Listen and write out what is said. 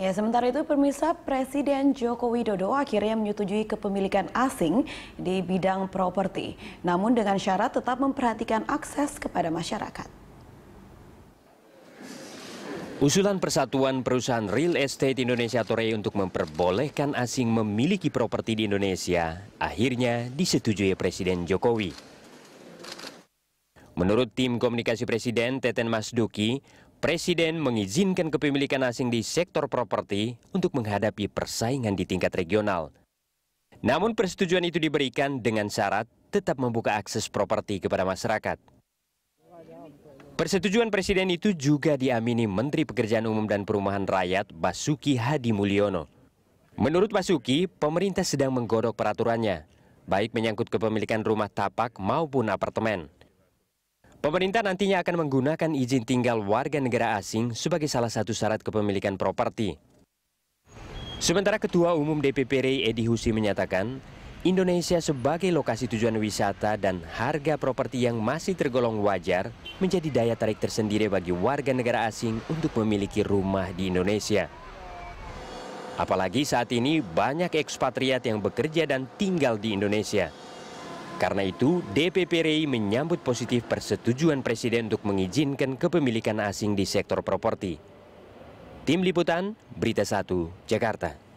Ya, sementara itu pemirsa Presiden Joko Widodo akhirnya menyetujui kepemilikan asing di bidang properti, namun dengan syarat tetap memperhatikan akses kepada masyarakat. Usulan Persatuan Perusahaan Real Estate Indonesia Tore untuk memperbolehkan asing memiliki properti di Indonesia akhirnya disetujui Presiden Jokowi. Menurut tim komunikasi Presiden Teten Mas Duki, Presiden mengizinkan kepemilikan asing di sektor properti untuk menghadapi persaingan di tingkat regional. Namun persetujuan itu diberikan dengan syarat tetap membuka akses properti kepada masyarakat. Persetujuan Presiden itu juga diamini Menteri Pekerjaan Umum dan Perumahan Rakyat Basuki Hadi Mulyono. Menurut Basuki, pemerintah sedang menggodok peraturannya, baik menyangkut kepemilikan rumah tapak maupun apartemen. Pemerintah nantinya akan menggunakan izin tinggal warga negara asing sebagai salah satu syarat kepemilikan properti. Sementara Ketua Umum DPP RI Edi Husi menyatakan, Indonesia sebagai lokasi tujuan wisata dan harga properti yang masih tergolong wajar menjadi daya tarik tersendiri bagi warga negara asing untuk memiliki rumah di Indonesia. Apalagi saat ini banyak ekspatriat yang bekerja dan tinggal di Indonesia. Karena itu, DPP RI menyambut positif persetujuan Presiden untuk mengizinkan kepemilikan asing di sektor properti. Tim Liputan, Berita 1, Jakarta.